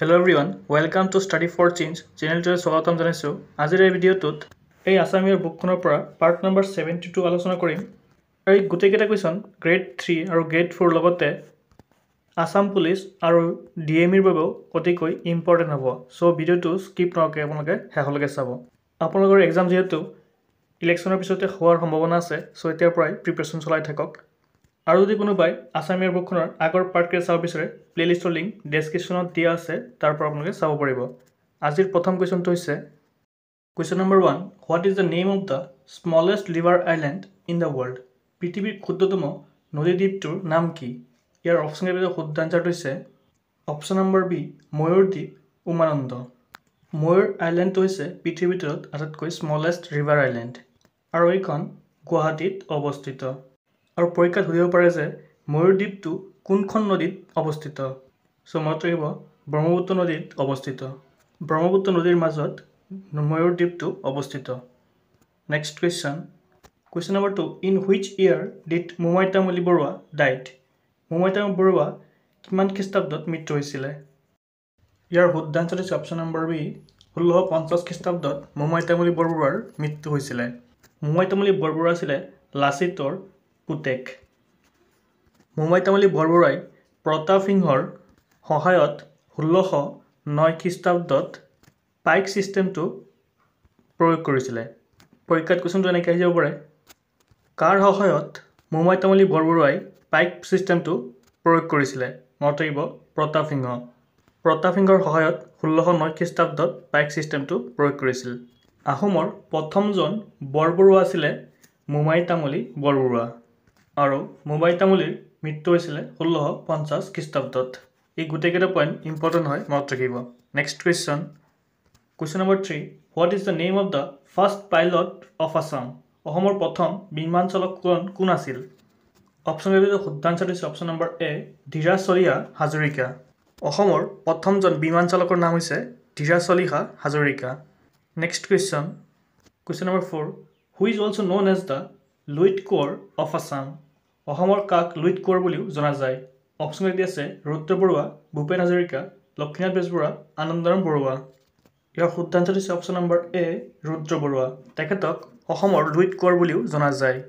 Hello' everyone welcome to study for change চেনেলটোলৈ স্বাগতম জনাইছোঁ আজিৰ এই ভিডিঅ'টোত এই আছামীৰ বুকখনৰ পৰা পাৰ্ট নম্বৰ ছেভেণ্টি টু আলোচনা কৰিম এই গোটেইকেইটা কুৱেশ্যন গ্ৰেড থ্ৰী আৰু গ্ৰেড ফ'ৰ লগতে আছাম পুলিচ আৰু ডি এম ইৰ বাবেও অতিকৈ ইম্পৰ্টেণ্ট হ'ব চ' ভিডিঅ'টো স্কিপ নকৰাকৈ আপোনালোকে শেষলৈকে চাব আপোনালোকৰ এক্সাম যিহেতু ইলেকশ্যনৰ পিছতে হোৱাৰ সম্ভাৱনা আছে চ' এতিয়াৰ পৰাই প্ৰিপেৰেশ্যন চলাই থাকক আৰু যদি কোনোবাই আছামী বুকখনৰ আগৰ পাৰ্টকে চাব বিচাৰে প্লে'লিষ্টৰ লিংক ডেছক্ৰিপশ্যনত দিয়া আছে তাৰ পৰা আপোনালোকে চাব পাৰিব আজিৰ প্ৰথম কুৱেশ্যনটো হৈছে question number one what is the name of the smallest river island in the world পৃথিৱীৰ ক্ষুদ্ৰতম নদীদ্বীপটোৰ নাম কি ইয়াৰ অপশ্যনকেইটা শুদ্ধ আঞ্চাৰটো হৈছে অপশ্যন নম্বৰ বি ময়ূৰ দ্বীপ উমানন্দ ময়ূৰ আইলেণ্ডটো হৈছে পৃথিৱীৰ ভিতৰত আটাইতকৈ স্মলেষ্ট ৰিভাৰ আইলেণ্ড আৰু এইখন গুৱাহাটীত অৱস্থিত আৰু পৰীক্ষাত সুধিব পাৰে যে ময়ূৰ দ্বীপটো কোনখন নদীত অৱস্থিত চ' মনত ৰাখিব ব্ৰহ্মপুত্ৰ নদীত অৱস্থিত ব্ৰহ্মপুত্ৰ নদীৰ মাজত ময়ূৰ দ্বীপটো অৱস্থিত next question question number two in which year did Momai Tamuli Barua die মোমাইতাম বৰুৱা কিমান খ্ৰীষ্টাব্দত মৃত্যু হৈছিলে ইয়াৰ শুদ্ধ আঞ্চলিত হৈছে অপশ্যন নম্বৰ বি ষোল্লশ পঞ্চাছ খ্ৰীষ্টাব্দত মোমাইতামলী বৰবৰুৱাৰ মৃত্যু হৈছিলে মোমাইতামলী বৰবৰুৱা আছিলে লাচিতৰ পুতেক মুম্বাই তামালী বৰবৰুৱাই প্ৰতাপ সিংহৰ সহায়ত ষোল্লশ ন খ্ৰীষ্টাব্দত পাইক ছিষ্টেমটো প্ৰয়োগ কৰিছিলে পৰীক্ষাত কুৱেশ্যনটো এনেকৈ আহি যাব পাৰে কাৰ সহায়ত মুম্বাই তামালী বৰবৰুৱাই পাইক ছিষ্টেমটো প্ৰয়োগ কৰিছিলে মনত থাকিব প্ৰতাপ সিংহ প্ৰতাপ সিংহৰ সহায়ত ষোল্লশ ন খ্ৰীষ্টাব্দত পাইক ছিষ্টেমটো প্ৰয়োগ কৰিছিল আহোমৰ প্ৰথমজন বৰবৰুৱা আছিলে মুমাই তামলী বৰবৰুৱা আৰু মোবাই তামুলীৰ মৃত্যু হৈছিলে ষোল্লশ পঞ্চাছ খ্ৰীষ্টাব্দত এই গোটেইকেইটা পইণ্ট ইম্পৰ্টেণ্ট হয় মনত ৰাখিব next question question number three what is the name of the first pilot of Assam অসমৰ প্ৰথম বিমান চালক কোন কোন আছিল অপশ্যন এ শুদ্ধ আঞ্চল হৈছে option number A Dhira Chaliha Hazarika অসমৰ প্ৰথমজন বিমান চালকৰ নাম হৈছে Dhira Chaliha Hazarika next question question number four who's also' known as the Luit Konwar of Assam অসমৰ কাক লুইট কোঁৱৰ বুলিও জনা যায় অপচনেলিটি আছে ৰুদ্ৰ বৰুৱা ভূপেন হাজৰিকা লক্ষ্মীনাথ বেজবৰুৱা আনন্দৰাম বৰুৱা ইয়াৰ সিদ্ধান্ত দিছে option number A Rudra Barua তেখেতক অসমৰ লুইট কোঁৱৰ বুলিও জনা যায়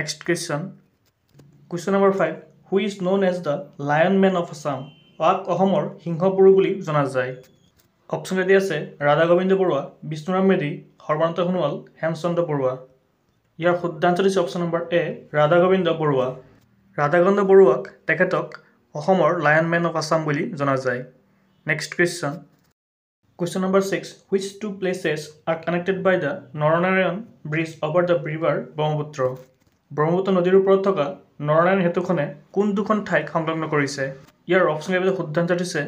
next question question number five who is known as the lion man of Assam ৱাক অসমৰ সিংহ পুৰু বুলিও জনা যায় অপশ্যন এটি আছে ৰাধা গোবিন্দ বৰুৱা বিষ্ণুৰাম মেধি সৰ্বানন্দ সোণোৱাল হেমচন্দ্ৰ বৰুৱা ইয়াৰ শুদ্ধ আঞ্চল হৈছে option number A Radha Gobinda Barua Radha Gobinda বৰুৱাক তেখেতক অসমৰ লায়ন মেন অফ আছাম বুলি জনা যায় next question question number six which two places are connected by the Naranarayan bridge over the river Brahmaputra Brahmaputra নদীৰ ওপৰত থকা নৰনাৰায়ণ সেতুখনে কোন দুখন ঠাইক সংলগ্ন কৰিছে ইয়াৰ অপশ্যনকেইটা শুদ্ধ আঞ্চল হৈছে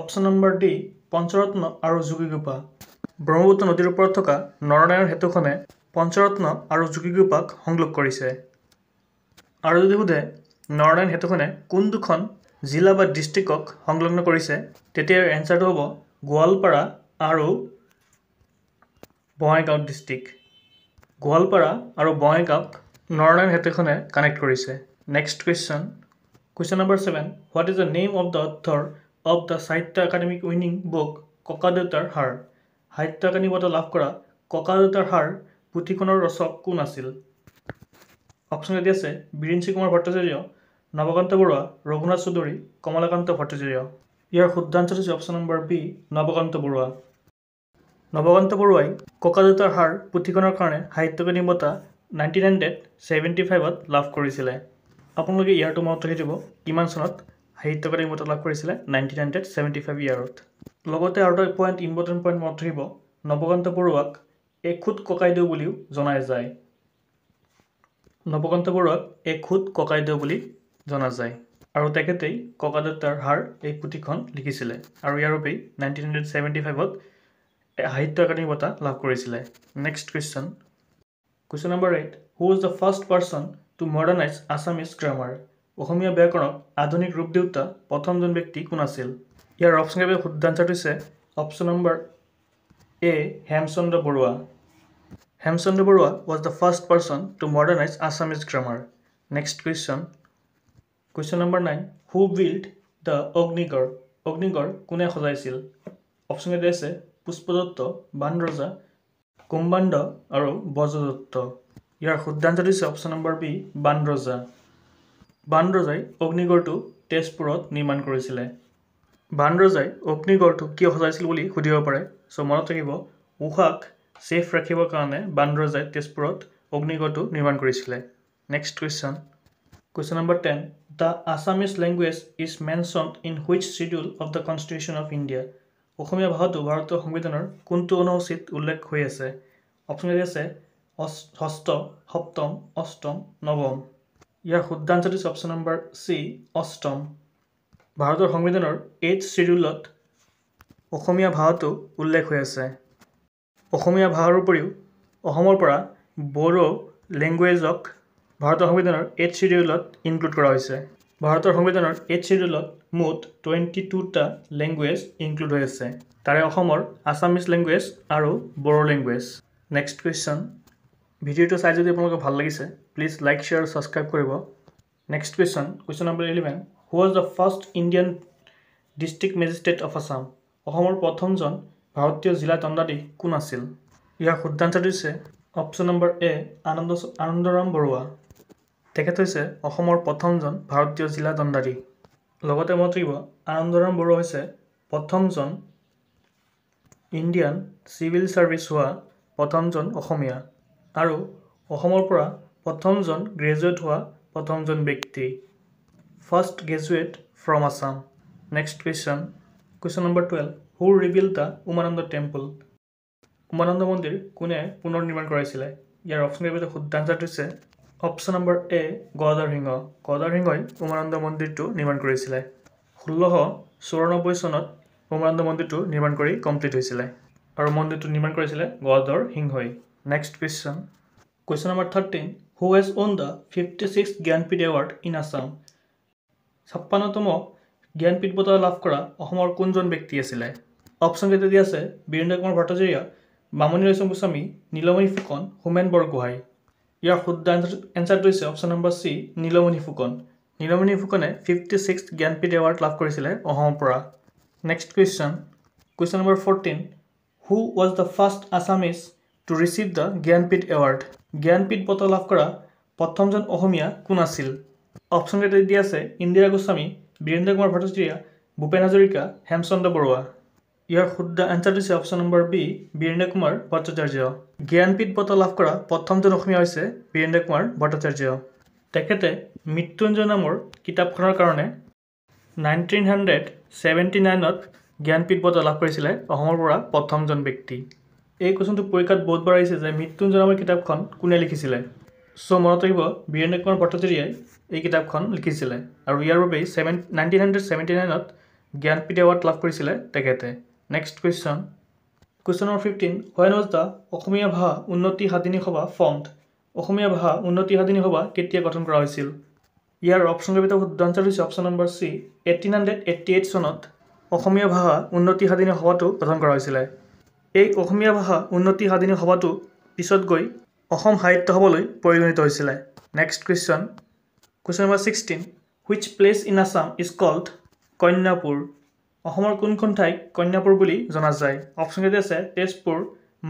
অপশ্যন নম্বৰ ডি পঞ্চৰত্ন আৰু যোগীগোপা ব্ৰহ্মপুত্ৰ নদীৰ ওপৰত থকা নৰনাৰায়ণ সেতুখনে পঞ্চৰত্ন আৰু যোগীগোপাক সংলগ কৰিছে আৰু যদি সোধে নৰ্ণেন সেতুখনে কোন দুখন জিলা বা ডিষ্ট্ৰিক্টক সংলগ্ন কৰিছে তেতিয়া এনচাৰটো হ'ব গোৱালপাৰা আৰু বঙাইগাঁও ডিষ্ট্ৰিক্ট গোৱালপাৰা আৰু বঙাইগাঁওক নৰ্ণেন সেতুখনে কানেক্ট কৰিছে next question question number seven what is the name of the author of the Sahitya academic winning book ককাদেউতাৰ হাৰ সাহিত্য একাডেমি বঁটা লাভ কৰা ককা দেউতাৰ হাৰ পুথিখনৰ ৰচক কোন আছিল অপশ্যন এটি আছে বীৰিঞ্চি কুমাৰ ভট্টাচাৰ্য নৱকান্ত বৰুৱা ৰঘুনাথ চৌধুৰী কমলাকান্ত ভট্টাচাৰ্য ইয়াৰ শুদ্ধাংশ হৈছে option number B Nabakanta Barua Nabakanta বৰুৱাই ককাজোতাৰ হাৰ পুথিখনৰ কাৰণে সাহিত্যকাদী বঁটা নাইণ্টিন হাণ্ড্ৰেড ছেভেণ্টি ফাইভত লাভ কৰিছিলে আপোনালোকে ইয়াৰটো মনত ৰাখি দিব কিমান চনত সাহিত্যকাদী বঁটা লাভ কৰিছিলে নাইণ্টিন হাণ্ড্ৰেড ছেভেণ্টি ফাইভ ইয়াৰত লগতে আৰু এটা পইণ্ট ইম্পৰ্টেণ্ট পইণ্ট মনত ৰাখিব নৱকান্ত বৰুৱাক এই খুদ ককাইদেউ বুলিও জনা যায় নৱকান্তপুৰত এই খুদ ককাইদেউ বুলি জনা যায় আৰু তেখেতেই ককাদেউতাৰ হাৰ এই পুথিখন লিখিছিলে আৰু ইয়াৰ বাবেই নাইনটিন হাণ্ড্ৰেড ছেভেণ্টি ফাইভত সাহিত্য একাডেমী বঁটা লাভ কৰিছিলে next question question number eight who is the first person to modernise Assamese grammar অসমীয়া ব্যাকৰণক আধুনিক ৰূপ দিওঁতা প্ৰথমজন ব্যক্তি কোন আছিল ইয়াৰ অপশ্যন কেইটা শুদ্ধ আঞ্চাৰটো হৈছে option number A Hemchandra Barua Hemsund Borua was the first person to modernize Assamese grammar. Next question. Question number 9. Who built the Ognigar? Ognigar kune khodaisil? Option A is Puspadotto, Bandroza, Kumbanda, or Bozodotto. Your khuddanjari is option number B, Bandroza. Bandrozai Ognigar to Tespurot niman korisile. বানৰজাই অগ্নিগড়টো কিয় সজাইছিল বুলি সুধিব পাৰে চ' মনত থাকিব উষাক safe ৰাখিবৰ কাৰণে বান্দ্ৰজাই তেজপুৰত অগ্নিগড়টো নিৰ্মাণ কৰিছিলে next question question number ten the Assamese language is mention in which schedule of the constitution of India অসমীয়া ভাষাটো ভাৰতীয় সংবিধানৰ কোনটো অনুসূচীত উল্লেখ হৈ আছে অপশ্যন এটি আছে ষষ্ঠ সপ্তম অষ্টম নৱম ইয়াৰ শুদ্ধাংশ দিছে অপশ্যন নম্বৰ চি অষ্টম ভাৰতৰ সংবিধানৰ এইট শ্বিডিউলত অসমীয়া ভাষাটো উল্লেখ হৈ আছে অসমীয়া ভাষাৰ উপৰিও অসমৰ পৰা বড়ো লেংগুৱেজক ভাৰতৰ সংবিধানৰ এইট শ্বিডিউলত ইনক্লুড কৰা হৈছে ভাৰতৰ সংবিধানৰ এইট শ্বিডিউলত মুঠ টুৱেণ্টি টুটা লেংগুৱেজ ইনক্লুড হৈ আছে তাৰে অসমৰ আছামিজ লেংগুৱেজ আৰু বড়ো লেংগুৱেজ নেক্সট কুৱেশ্যন ভিডিঅ'টো চাই যদি আপোনালোকে ভাল লাগিছে প্লিজ লাইক শ্বেয়াৰ আৰু ছাবস্ক্ৰাইব কৰিব next question question number eleven who was the first Indian district magistrate of Assam অসমৰ প্ৰথমজন ভাৰতীয় জিলা দণ্ডাধীশ কোন আছিল ইয়াৰ সিদ্ধান্ত দিছে option number A Anand Anandaram Barua তেখেত হৈছে অসমৰ প্ৰথমজন ভাৰতীয় জিলা দণ্ডাধীশ লগতে মনত থাকিব আনন্দৰাম বৰুৱা হৈছে প্ৰথমজন ইণ্ডিয়ান চিভিল ছাৰ্ভিচ হোৱা প্ৰথমজন অসমীয়া আৰু অসমৰ পৰা প্ৰথমজন গ্ৰেজুৱেট হোৱা প্ৰথমজন ব্যক্তি first graduate from Assam next question question number twelve who ৰিভিল দ্য উমানন্দ টেম্পল উমানন্দ মন্দিৰ কোনে পুনৰ নিৰ্মাণ কৰাইছিলে ইয়াৰ অপশ্যন কেইটা শুদ্ধ আঞ্চাৰটো হৈছে অপশ্যন নম্বৰ এ গদৰ সিংহ গদৰ সিংহই উমানন্দ মন্দিৰটো নিৰ্মাণ কৰিছিলে ষোল্লশ চৌৰানব্বৈ চনত উমানন্দ মন্দিৰটো নিৰ্মাণ কৰি কমপ্লিট হৈছিলে আৰু মন্দিৰটো নিৰ্মাণ কৰিছিলে গদৰ সিংহই next question question number thirteen who has won the fifty six Jnanpith award in Assam ছাপ্পন্নতম জ্ঞানপীঠ বঁটা লাভ কৰা অসমৰ কোনজন ব্যক্তি আছিলে অপশ্যন কেইটা দি আছে বীৰেন্দ্ৰ কুমাৰ ভট্টাচাৰ্য মামণি ৰয়চম গোস্বামী নীলমণি ফুকন হোমেন বৰগোহাঁই ইয়াৰ শুদ্ধ এনচাৰ হৈছে option number C Nilmani Phukan Nilmani ফুকনে ফিফটি ছিক্স জ্ঞানপীঠ এৱাৰ্ড লাভ কৰিছিলে অসমৰ পৰা next question question number fourteen who was the first Assamese to receive the Jnanpith award Jnanpith বঁটা লাভ কৰা প্ৰথমজন অসমীয়া কোন আছিল অপশ্যন কেইটা দি আছে ইন্দিৰা গোস্বামী বীৰেন্দ্ৰ কুমাৰ ভট্টাচাৰ্য ভূপেন হাজৰিকা হেমচন্দ্ৰ বৰুৱা ইয়াৰ শুদ্ধ এঞ্চাৰটো হৈছে option number B Birendra Kumar Bhattacharya Jnanpith বঁটা লাভ কৰা প্ৰথমজন অসমীয়া হৈছে বীৰেন্দ্ৰ কুমাৰ ভট্টাচাৰ্য তেখেতে মৃত্যুঞ্জয় নামৰ কিতাপখনৰ কাৰণে নাইনটিন হাণ্ড্ৰেড ছেভেণ্টি নাইনত জ্ঞানপীঠ বঁটা লাভ কৰিছিলে অসমৰ পৰা প্ৰথমজন ব্যক্তি এই কুৱেশ্যনটো পৰীক্ষাত বহুতবাৰ আহিছে যে মৃত্যুঞ্জয় নামৰ কিতাপখন কোনে লিখিছিলে চ' মনত ৰাখিব বীৰেন্দ্ৰ কুমাৰ ভট্টাচাৰ্যই এই কিতাপখন লিখিছিলে আৰু ইয়াৰ বাবেই ছেভেন নাইনটিন হাণ্ড্ৰেড ছেভেণ্টি নাইনত জ্ঞানপীঠ এৱাৰ্ড লাভ কৰিছিলে তেখেতে next question question number fifteen when was the Asamiya Bhasha Unnati সাধিনী সভা ফণ্ড অসমীয়া ভাষা উন্নতি সাধিনী সভা কেতিয়া গঠন কৰা হৈছিল ইয়াৰ অপশ্যনকেইটা শুদ্ধ আঞ্চাৰ হৈছে option number C eighteen hundred eighty eight চনত অসমীয়া ভাষা উন্নতি সাধিনী সভাটো গঠন কৰা হৈছিলে এই অসমীয়া ভাষা উন্নতি সাধিনী সভাটো পিছত গৈ অসম সাহিত্য সভালৈ পৰিগণিত হৈছিলে next question question number sixteen which place in Assam is called Kanyapur অসমৰ কোনখন ঠাইক কন্যাপুৰ বুলি জনা যায় অপশ্যনকেইটা আছে তেজপুৰ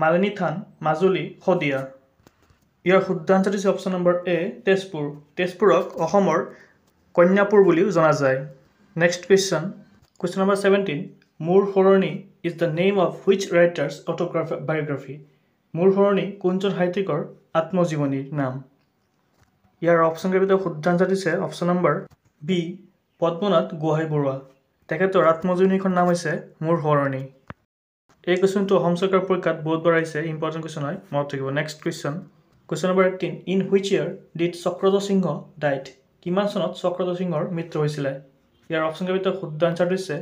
মালিনী থান মাজুলী শদিয়া ইয়াৰ শুদ্ধ আঞ্চলটো হৈছে অপশ্যন নম্বৰ এ তেজপুৰ তেজপুৰক অসমৰ কন্যাপুৰ বুলিও জনা যায় next question question number seventeen Mor Xoroni is the name of which writer's autograph biography Mor Xoroni কোনজন সাহিত্যিকৰ আত্মজীৱনীৰ নাম ইয়াৰ অপশ্যনকে ভিতৰত শুদ্ধ আঞ্চাৰ দিছে option number B Padmanath Gohain Barua তেখেতৰ আত্মজীৱনীখন নাম হৈছে মোৰ সোঁৱৰণী এই কুৱেশ্যনটো অসম চৰকাৰৰ পৰীক্ষাত বহুত বাৰ আহিছে ইম্পৰ্টেণ্ট কুৱেশ্যন হয় মনত থাকিব next question question number eighteen in which year did চক্ৰত সিংহ ডাইট কিমান চনত চক্ৰত সিংহৰ মৃত্যু হৈছিলে ইয়াৰ অপশ্যনকে ভিতৰত শুদ্ধ আঞ্চাৰটো হৈছে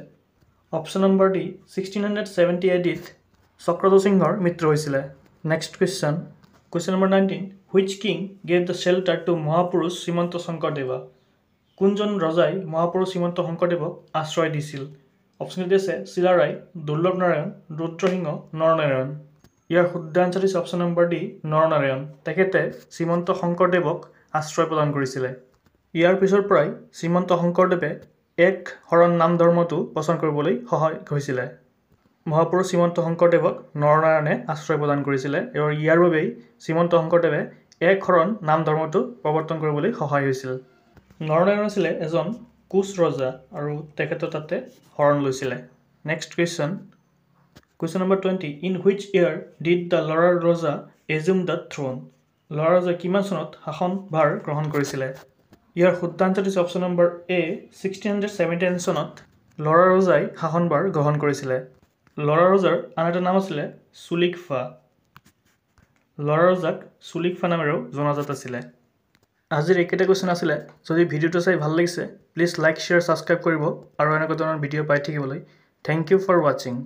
option number D sixteen hundred seventy eight did চক্ৰত সিংহৰ মৃত্যু হৈছিলে next question question number nineteen which king get the shelter to Mahapurush Srimanta শংকৰদেৱা কোনজন ৰজাই মহাপুৰুষ শ্ৰীমন্ত শংকৰদেৱক আশ্ৰয় দিছিল অপশ্যনটি আছে চিলাৰায় দুৰ্লভ নাৰায়ণ ৰুদ্ৰসিংহ নৰনাৰায়ণ ইয়াৰ শুদ্ধ আঞ্চলিছ অপশ্যন নম্বৰ ডি নৰনাৰায়ণ তেখেতে শ্ৰীমন্ত শংকৰদেৱক আশ্ৰয় প্ৰদান কৰিছিলে ইয়াৰ পিছৰ পৰাই শ্ৰীমন্ত শংকৰদেৱে এক শৰণ নাম ধৰ্মটো পচন্দ কৰিবলৈ সহায় হৈছিলে মহাপুৰুষ শ্ৰীমন্ত শংকৰদেৱক নৰনাৰায়ণে আশ্ৰয় প্ৰদান কৰিছিলে আৰু ইয়াৰ বাবেই শ্ৰীমন্ত শংকৰদেৱে এক শৰণ নাম ধৰ্মটো প্ৰৱৰ্তন কৰিবলৈ সহায় হৈছিল নৰনাৰায়ণ আছিলে এজন কোচ ৰজা আৰু তেখেতৰ তাতে শৰণ লৈছিলে next question question number twenty in which year did the ল'ৰাৰ ৰজা এজুম দ্য থ্ৰোন ল'ৰাৰ ৰজাই কিমান চনত শাসন ভাৰ গ্ৰহণ কৰিছিলে ইয়াৰ সুদ্ধান্ত হৈছে option number A sixteen hundred seventy nine চনত লৰাৰ ৰজাই শাসন ভাৰ গ্ৰহণ কৰিছিলে লৰা ৰজাৰ আন এটা নাম আছিলে চুলিকফা লৰা ৰজাক চুলিকফা নামেৰেও জনাজাত আছিলে আজিৰ এইকেইটা কুৱেশ্যন আছিলে যদি ভিডিঅ'টো চাই ভাল লাগিছে প্লিজ লাইক শ্বেয়াৰ ছাবস্ক্ৰাইব কৰিব আৰু এনেকুৱা ধৰণৰ ভিডিঅ' পাই থাকিবলৈ থেংক ইউ ফৰ ৱাচিং